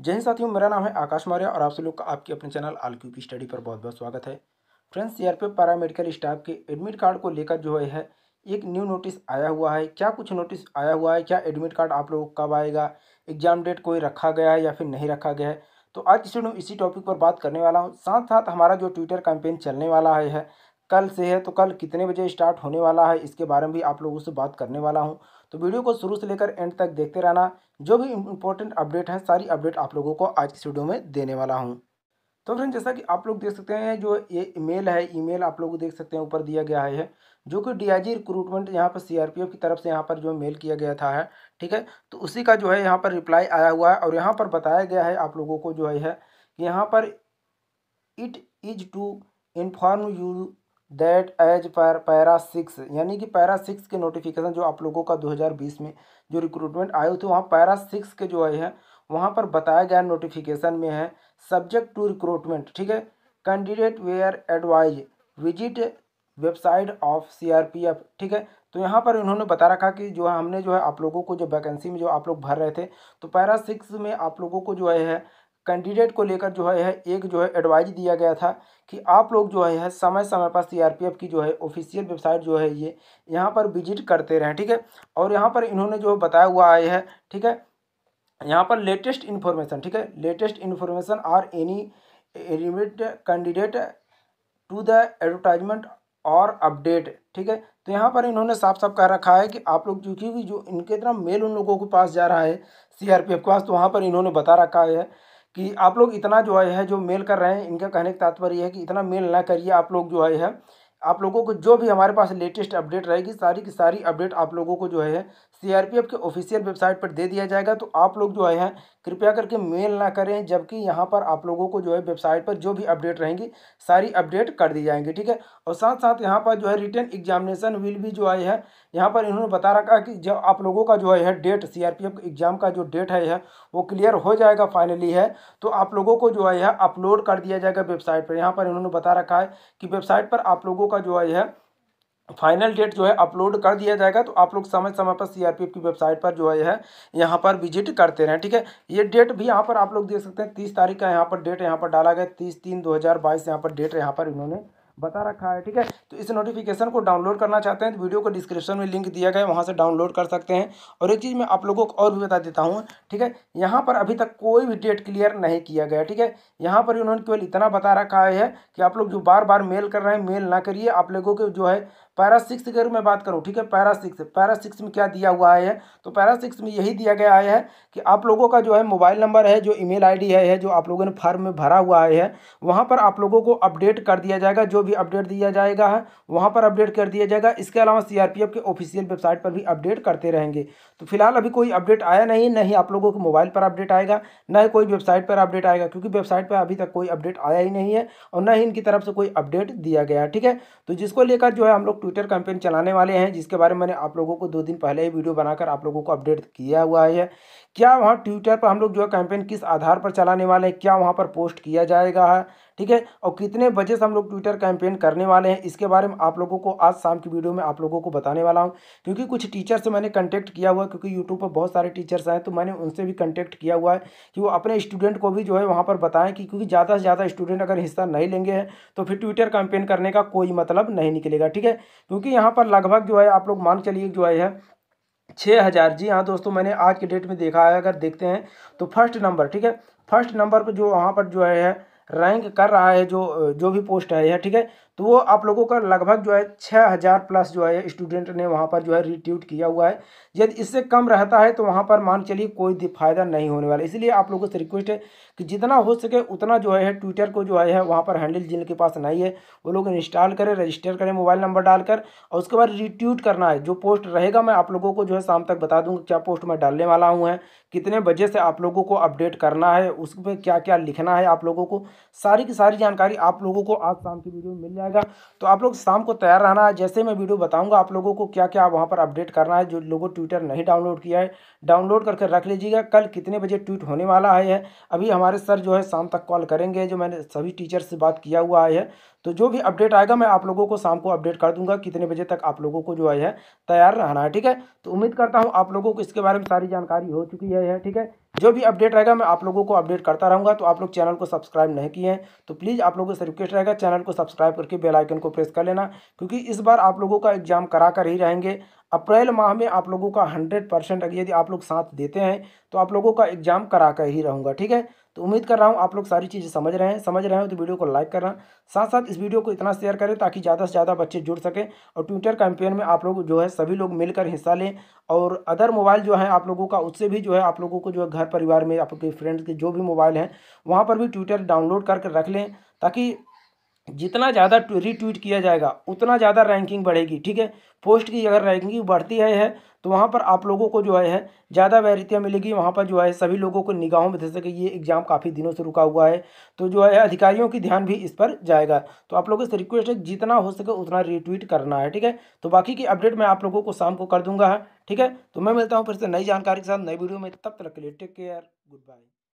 जय हिंद साथियों मेरा नाम है आकाश मौर्य और आप सब लोग का आपके अपने चैनल आल की स्टडी पर बहुत बहुत स्वागत है फ्रेंड्स सीआरपीएफ पैरामेडिकल स्टाफ के एडमिट कार्ड को लेकर जो है एक न्यू नोटिस आया हुआ है क्या कुछ नोटिस आया हुआ है क्या एडमिट कार्ड आप लोग कब आएगा एग्जाम डेट कोई रखा गया है या फिर नहीं रखा गया है तो आज इसी टॉपिक पर बात करने वाला हूँ साथ साथ हमारा जो ट्विटर कैंपेन चलने वाला है कल से है तो कल कितने बजे स्टार्ट होने वाला है इसके बारे में भी आप लोगों से बात करने वाला हूँ तो वीडियो को शुरू से लेकर एंड तक देखते रहना जो भी इम्पोर्टेंट अपडेट है सारी अपडेट आप लोगों को आज की वीडियो में देने वाला हूँ तो फ्रेंड जैसा कि आप लोग देख सकते हैं जो ये ईमेल है ईमेल आप लोग देख सकते हैं ऊपर दिया गया है जो कि डीआईजी रिक्रूटमेंट यहाँ पर सीआरपीएफ की तरफ से यहाँ पर जो मेल किया गया था है ठीक है तो उसी का जो है यहाँ पर रिप्लाई आया हुआ है और यहाँ पर बताया गया है आप लोगों को जो है यहाँ पर it is to inform you that as per para six यानी कि पैरा सिक्स के नोटिफिकेशन जो आप लोगों का 2020 में जो रिक्रूटमेंट आए थे वहाँ पैरा सिक्स के जो आए हैं वहाँ पर बताया गया नोटिफिकेशन में है सब्जेक्ट टू रिक्रूटमेंट ठीक है candidate were advise visit website of CRPF ठीक है तो यहाँ पर इन्होंने बता रखा कि जो है हमने जो है आप लोगों को जो वैकेंसी में जो आप लोग भर रहे थे तो पैरा सिक्स में आप लोगों को जो है कैंडिडेट को लेकर जो है एक जो है एडवाइज दिया गया था कि आप लोग जो है समय समय पर सीआरपीएफ की जो है ऑफिशियल वेबसाइट जो है ये यहाँ पर विजिट करते रहें ठीक है और यहाँ पर इन्होंने जो बताया हुआ आया है ठीक है यहाँ पर लेटेस्ट इन्फॉर्मेशन ठीक है latest information are any remit candidate to the advertisement और अपडेट ठीक है तो यहाँ पर इन्होंने साफ साफ कह रखा है कि आप लोग क्योंकि जो इनके तरह मेल उन लोगों के पास जा रहा है सीआरपीएफ के पास तो वहाँ पर इन्होंने बता रखा है कि आप लोग इतना जो है जो मेल कर रहे हैं इनका कहने का तात्पर्य है कि इतना मेल ना करिए आप लोग जो है आप लोगों को जो भी हमारे पास लेटेस्ट अपडेट रहेगी सारी की सारी अपडेट आप लोगों को जो है सीआरपीएफ के ऑफिशियल वेबसाइट पर दे दिया जाएगा तो आप लोग जो है कृपया करके मेल ना करें जबकि यहाँ पर आप लोगों को जो है वेबसाइट पर जो भी अपडेट रहेंगी सारी अपडेट कर दी जाएंगी ठीक है और साथ साथ यहाँ पर जो है रिटर्न एग्जामिनेशन विल भी जो है यहाँ पर इन्होंने बता रखा कि जब आप लोगों का जो है डेट सी आर एग्ज़ाम का जो डेट है यह वो क्लियर हो जाएगा फाइनली है तो आप लोगों को जो है अपलोड कर दिया जाएगा वेबसाइट पर यहाँ पर इन्होंने बता रखा है कि वेबसाइट पर आप लोगों का जो है फाइनल डेट जो है अपलोड कर दिया जाएगा तो आप लोग समय समय पर सीआरपीएफ की वेबसाइट पर जो है यहाँ पर विजिट करते रहें ठीक है ये डेट भी यहाँ पर आप लोग देख सकते हैं तीस तारीख का यहाँ पर डेट यहाँ पर डाला गया तीस तीन दो हज़ार बाईस यहाँ पर डेट यहाँ पर इन्होंने बता रखा है ठीक है तो इस नोटिफिकेशन को डाउनलोड करना चाहते हैं तो वीडियो को डिस्क्रिप्शन में लिंक दिया गया है वहाँ से डाउनलोड कर सकते हैं और एक चीज़ मैं आप लोगों को और भी बता देता हूँ ठीक है यहाँ पर अभी तक कोई भी डेट क्लियर नहीं किया गया ठीक है यहाँ पर उन्होंने केवल इतना बता रखा है कि आप लोग जो बार बार मेल कर रहे हैं मेल ना करिए आप लोगों के जो है पैरा सिक्स की अगर मैं बात करूँ ठीक है पैरा सिक्स पैरा सिक्स में क्या दिया हुआ है तो पैरा सिक्स में यही दिया गया है कि आप लोगों का जो है मोबाइल नंबर है जो ईमेल आईडी है जो आप लोगों ने फॉर्म में भरा हुआ है वहाँ पर आप लोगों को अपडेट कर दिया जाएगा जो भी अपडेट दिया जाएगा है वहाँ पर अपडेट कर दिया जाएगा इसके अलावा सी के ऑफिशियल वेबसाइट पर भी अपडेट करते रहेंगे तो फिलहाल अभी कोई अपडेट आया नहीं ना ही आप लोगों के मोबाइल पर अपडेट आएगा ना ही कोई वेबसाइट पर अपडेट आएगा क्योंकि वेबसाइट पर अभी तक कोई अपडेट आया ही नहीं है और ना ही इनकी तरफ से कोई अपडेट दिया गया ठीक है तो जिसको लेकर जो है हम लोग ट्विटर कैंपेन चलाने वाले हैं जिसके बारे में मैंने आप लोगों को दो दिन पहले ही वीडियो बनाकर आप लोगों को अपडेट किया हुआ है क्या वहाँ ट्विटर पर हम लोग जो है कैंपेन किस आधार पर चलाने वाले हैं क्या वहाँ पर पोस्ट किया जाएगा है ठीक है और कितने बजे से हम लोग ट्विटर कैंपेन करने वाले हैं इसके बारे में आप लोगों को आज शाम की वीडियो में आप लोगों को बताने वाला हूँ क्योंकि कुछ टीचर से मैंने कंटेक्ट किया हुआ है क्योंकि यूट्यूब पर बहुत सारे टीचर्स हैं तो मैंने उनसे भी कंटेक्ट किया हुआ है कि वो अपने स्टूडेंट को भी जो है वहाँ पर बताएं कि क्योंकि ज़्यादा से ज़्यादा स्टूडेंट अगर हिस्सा नहीं लेंगे तो फिर ट्विटर कैंपेन करने का कोई मतलब नहीं निकलेगा ठीक है क्योंकि यहाँ पर लगभग जो है आप लोग मान चलिए जो है छः हज़ार जी हाँ दोस्तों मैंने आज के डेट में देखा है अगर देखते हैं तो फर्स्ट नंबर ठीक है फर्स्ट नंबर पर जो वहाँ पर जो है रैंक कर रहा है जो जो भी पोस्ट है यह ठीक है तो वो आप लोगों का लगभग जो है छः हज़ार प्लस जो है स्टूडेंट ने वहाँ पर जो है रिट्यूट किया हुआ है यदि इससे कम रहता है तो वहाँ पर मान चलिए कोई फायदा नहीं होने वाला इसलिए आप लोगों से रिक्वेस्ट है कि जितना हो सके उतना जो है ट्विटर को जो है वहाँ पर हैंडल जिनके पास नहीं है वो लोग इंस्टॉल करें रजिस्टर करें मोबाइल नंबर डालकर और उसके बाद रिट्यूट करना है जो पोस्ट रहेगा मैं आप लोगों को जो है शाम तक बता दूँगा क्या पोस्ट मैं डालने वाला हूँ है कितने बजे से आप लोगों को अपडेट करना है उसमें क्या क्या लिखना है आप लोगों को सारी की सारी जानकारी आप लोगों को आज शाम की वीडियो में मिल जाए जाएगा तो आप लोग शाम को तैयार रहना है जैसे मैं वीडियो बताऊंगा आप लोगों को क्या क्या वहाँ पर अपडेट करना है जो लोगों ट्विटर नहीं डाउनलोड किया है डाउनलोड करके रख लीजिएगा कल कितने बजे ट्वीट होने वाला है अभी हमारे सर जो है शाम तक कॉल करेंगे जो मैंने सभी टीचर से बात किया हुआ है तो जो भी अपडेट आएगा मैं आप लोगों को शाम को अपडेट कर दूंगा कितने बजे तक आप लोगों को जो है तैयार रहना है ठीक है तो उम्मीद करता हूँ आप लोगों को इसके बारे में सारी जानकारी हो चुकी है ठीक है जो भी अपडेट रहेगा मैं आप लोगों को अपडेट करता रहूँगा तो आप लोग चैनल को सब्सक्राइब नहीं किए हैं तो प्लीज़ आप लोगों से रिक्वेस्ट रहेगा चैनल को सब्सक्राइब करके बेल आइकन को प्रेस कर लेना क्योंकि इस बार आप लोगों का एग्जाम करा कर ही रहेंगे अप्रैल माह में आप लोगों का हंड्रेड परसेंट अगर यदि आप लोग साथ देते हैं तो आप लोगों का एग्जाम करा कर ही रहूँगा ठीक है तो उम्मीद कर रहा हूँ आप लोग सारी चीज़ें समझ रहे हैं समझ रहे हो तो वीडियो को लाइक करना साथ साथ इस वीडियो को इतना शेयर करें ताकि ज़्यादा से ज़्यादा बच्चे जुड़ सकें और ट्विटर कैंपेन में आप लोग जो है सभी लोग मिलकर हिस्सा लें और अदर मोबाइल जो है आप लोगों का उससे भी जो है आप लोगों को जो है घर परिवार में आपके फ्रेंड्स के जो भी मोबाइल हैं वहाँ पर भी ट्विटर डाउनलोड करके रख लें ताकि जितना ज़्यादा रिट्वीट किया जाएगा उतना ज़्यादा रैंकिंग बढ़ेगी ठीक है पोस्ट की अगर रैंकिंग बढ़ती है, है तो वहाँ पर आप लोगों को जो है ज़्यादा वैरितियाँ मिलेगी वहाँ पर जो है सभी लोगों को निगाहों में जैसे कि ये एग्ज़ाम काफ़ी दिनों से रुका हुआ है तो जो है अधिकारियों की ध्यान भी इस पर जाएगा तो आप लोगों से रिक्वेस्ट है जितना हो सके उतना रिट्वीट करना है ठीक है तो बाकी की अपडेट मैं आप लोगों को शाम को कर दूँगा ठीक है तो मैं मिलता हूँ फिर से नई जानकारी के साथ नई वीडियो में तब तक के लिए टेक केयर गुड बाय